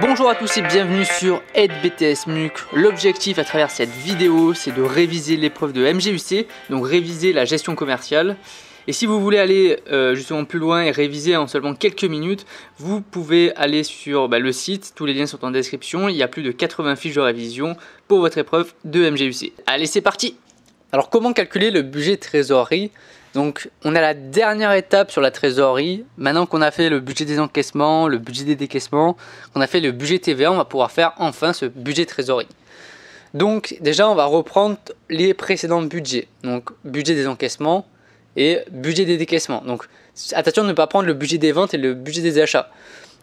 Bonjour à tous et bienvenue sur Aide BTS MUC. L'objectif à travers cette vidéo, c'est de réviser l'épreuve de MGUC, donc réviser la gestion commerciale. Et si vous voulez aller euh, justement plus loin et réviser en seulement quelques minutes, vous pouvez aller sur bah, le site, tous les liens sont en description, il y a plus de 80 fiches de révision pour votre épreuve de MGUC. Allez, c'est parti Alors comment calculer le budget trésorerie donc on a la dernière étape sur la trésorerie. Maintenant qu'on a fait le budget des encaissements, le budget des décaissements, qu'on a fait le budget TVA, on va pouvoir faire enfin ce budget trésorerie. Donc déjà on va reprendre les précédents budgets. Donc budget des encaissements et budget des décaissements. Donc attention de ne pas prendre le budget des ventes et le budget des achats.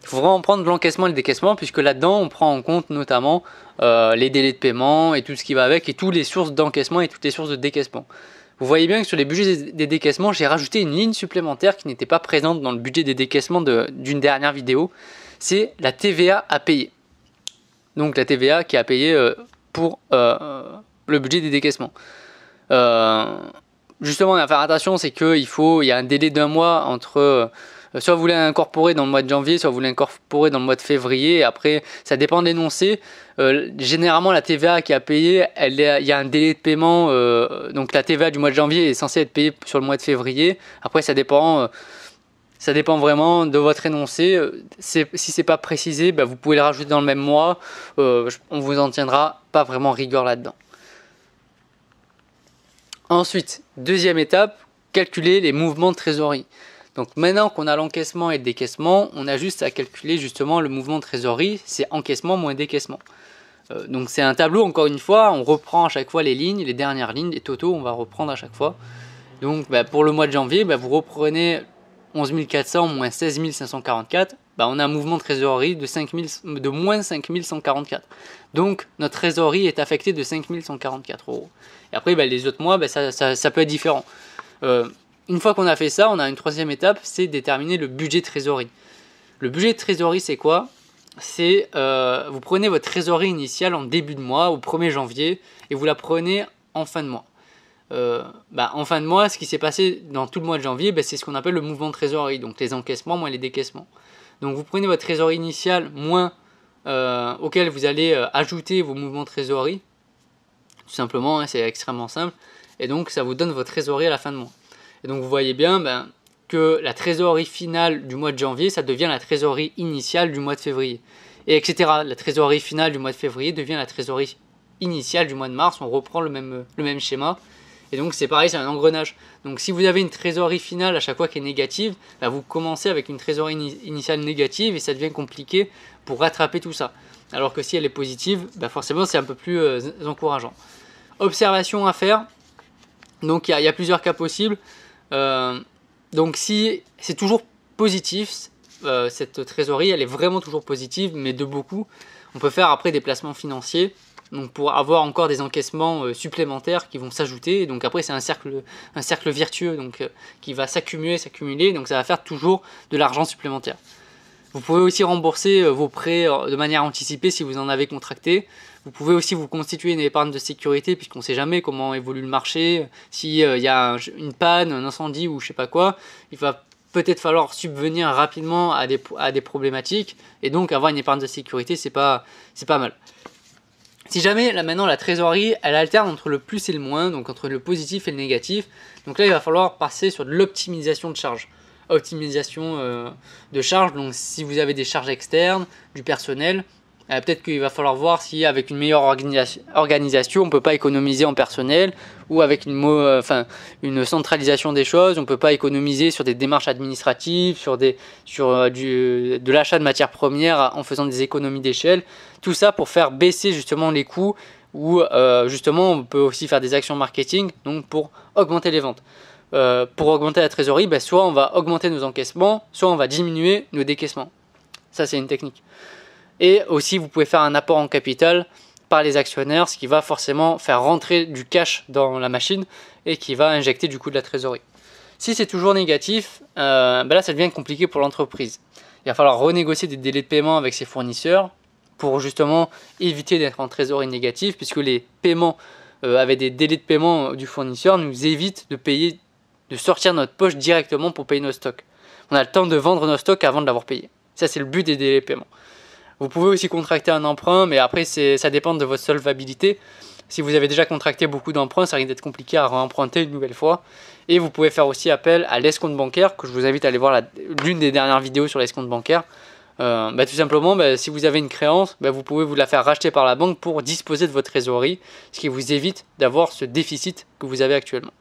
Il faut vraiment prendre l'encaissement et le décaissement puisque là-dedans on prend en compte notamment euh, les délais de paiement et tout ce qui va avec et toutes les sources d'encaissement et toutes les sources de décaissement. Vous voyez bien que sur les budgets des décaissements, j'ai rajouté une ligne supplémentaire qui n'était pas présente dans le budget des décaissements d'une dernière vidéo. C'est la TVA à payer. Donc la TVA qui a payé euh, pour euh, le budget des décaissements. Euh, justement, à faire attention, c'est qu'il faut, il y a un délai d'un mois entre euh, soit vous incorporer dans le mois de janvier, soit vous l'incorporez dans le mois de février. Après, ça dépend de l'énoncé. Euh, généralement, la TVA qui a payé, il y a un délai de paiement. Euh, donc la TVA du mois de janvier est censée être payée sur le mois de février. Après, ça dépend. vraiment de votre énoncé. Si ce n'est pas précisé, bah, vous pouvez le rajouter dans le même mois. on ne vous en tiendra pas vraiment rigueur là-dedans. Ensuite, deuxième étape, calculer les mouvements de trésorerie. Donc maintenant qu'on a l'encaissement et le décaissement, on a juste à calculer justement le mouvement de trésorerie, c'est encaissement moins décaissement. Euh, donc c'est un tableau, encore une fois, on reprend à chaque fois les lignes, les dernières lignes, les totaux, on va reprendre à chaque fois. Donc bah, pour le mois de janvier, bah, vous reprenez 11 400 moins 16 544, bah, on a un mouvement de trésorerie de, de moins 5 144. Donc notre trésorerie est affectée de 5 144 euros. Et après, les autres mois, ça, peut être différent. Euh, une fois qu'on a fait ça, on a une troisième étape, c'est déterminer le budget de trésorerie. Le budget de trésorerie, c'est quoi C'est euh, vous prenez votre trésorerie initiale en début de mois, au 1er janvier, et vous la prenez en fin de mois. Euh, bah, en fin de mois, ce qui s'est passé dans tout le mois de janvier, bah, c'est ce qu'on appelle le mouvement de trésorerie, donc les encaissements moins les décaissements. Donc vous prenez votre trésorerie initiale moins euh, auquel vous allez ajouter vos mouvements de trésorerie, tout simplement, hein, c'est extrêmement simple, et donc ça vous donne votre trésorerie à la fin de mois. Et donc vous voyez bien ben, que la trésorerie finale du mois de janvier, ça devient la trésorerie initiale du mois de février. Et etc. La trésorerie finale du mois de février devient la trésorerie initiale du mois de mars. On reprend le même, schéma. Et donc c'est pareil, c'est un engrenage. Donc si vous avez une trésorerie finale à chaque fois qui est négative, ben, vous commencez avec une trésorerie initiale négative et ça devient compliqué pour rattraper tout ça. Alors que si elle est positive, ben, forcément c'est un peu plus euh, encourageant. Observation à faire. Donc il y, a plusieurs cas possibles. Euh, donc si c'est toujours positif, euh, cette trésorerie, elle est vraiment toujours positive, mais de beaucoup. On peut faire après des placements financiers, donc pour avoir encore des encaissements euh, supplémentaires qui vont s'ajouter. Donc après, c'est un cercle, un cercle vertueux, donc qui va s'accumuler, s'accumuler. Donc ça va faire toujours de l'argent supplémentaire. Vous pouvez aussi rembourser euh, vos prêts euh, de manière anticipée si vous en avez contracté. Vous pouvez aussi vous constituer une épargne de sécurité puisqu'on ne sait jamais comment évolue le marché. S'il euh, y a une panne, un incendie ou je ne sais pas quoi, il va peut-être falloir subvenir rapidement à des, problématiques et donc avoir une épargne de sécurité, c'est pas, pas mal. Si jamais, là maintenant, la trésorerie, elle alterne entre le plus et le moins, donc entre le positif et le négatif, donc là, il va falloir passer sur de l'optimisation de charge optimisation euh, de charges. Donc si vous avez des charges externes, du personnel, euh, peut-être qu'il va falloir voir si avec une meilleure organisation, on ne peut pas économiser en personnel ou avec une, euh, enfin, une centralisation des choses, on ne peut pas économiser sur des démarches administratives, sur, des, sur du, de l'achat de matières premières en faisant des économies d'échelle. Tout ça pour faire baisser justement les coûts ou justement on peut aussi faire des actions marketing donc pour augmenter les ventes. Euh, pour augmenter la trésorerie, bah, soit on va augmenter nos encaissements, soit on va diminuer nos décaissements. Ça, c'est une technique. Et aussi, vous pouvez faire un apport en capital par les actionnaires, ce qui va forcément faire rentrer du cash dans la machine et qui va injecter du coup de la trésorerie. Si c'est toujours négatif, euh, bah là, ça devient compliqué pour l'entreprise. Il va falloir renégocier des délais de paiement avec ses fournisseurs pour justement éviter d'être en trésorerie négative, puisque les paiements euh, avec des délais de paiement du fournisseur nous évitent de payer de sortir notre poche directement pour payer nos stocks. On a le temps de vendre nos stocks avant de l'avoir payé. Ça, c'est le but des délais de paiement. Vous pouvez aussi contracter un emprunt, mais après, ça dépend de votre solvabilité. Si vous avez déjà contracté beaucoup d'emprunts, ça risque d'être compliqué à re-emprunter une nouvelle fois. Et vous pouvez faire aussi appel à l'escompte bancaire, que je vous invite à aller voir l'une des dernières vidéos sur l'escompte bancaire. Euh, bah, tout simplement, bah, si vous avez une créance, bah, vous pouvez vous la faire racheter par la banque pour disposer de votre trésorerie, ce qui vous évite d'avoir ce déficit que vous avez actuellement.